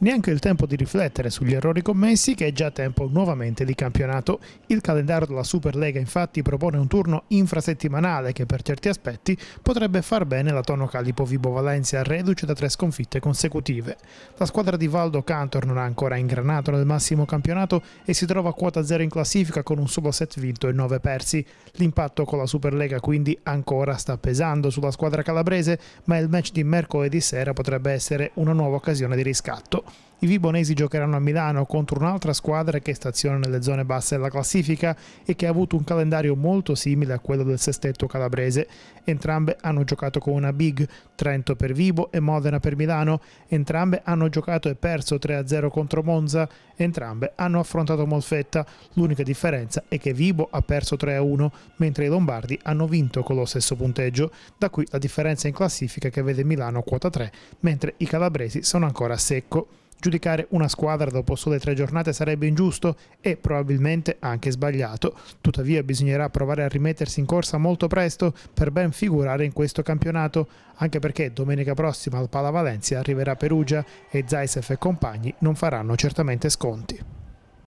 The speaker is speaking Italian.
neanche il tempo di riflettere sugli errori commessi che è già tempo nuovamente di campionato. Il calendario della Superlega infatti propone un turno infrasettimanale che per certi aspetti potrebbe far bene la Tono Calipo Vibo Valencia reduce da tre sconfitte consecutive. La squadra di Valdo Cantor non ha ancora ingranato nel massimo campionato e si trova a quota zero in classifica con un solo set vinto e 9 persi. L'impatto con la Superlega quindi ancora sta pesando sulla squadra calabrese, ma il match di mercoledì sera potrebbe essere una nuova occasione di riscatto. I vibonesi giocheranno a Milano contro un'altra squadra che staziona nelle zone basse della classifica e che ha avuto un calendario molto simile a quello del sestetto calabrese. Entrambe hanno giocato con una big, Trento per Vibo e Modena per Milano. Entrambe hanno giocato e perso 3-0 contro Monza. Entrambe hanno affrontato Molfetta. L'unica differenza è che Vibo ha perso 3-1, mentre i Lombardi hanno vinto con lo stesso punteggio. Da qui la differenza in classifica che vede Milano quota 3, mentre i calabresi sono ancora a secco. Giudicare una squadra dopo sole tre giornate sarebbe ingiusto e probabilmente anche sbagliato, tuttavia bisognerà provare a rimettersi in corsa molto presto per ben figurare in questo campionato, anche perché domenica prossima al Pala Valencia arriverà Perugia e Zaisef e compagni non faranno certamente sconti.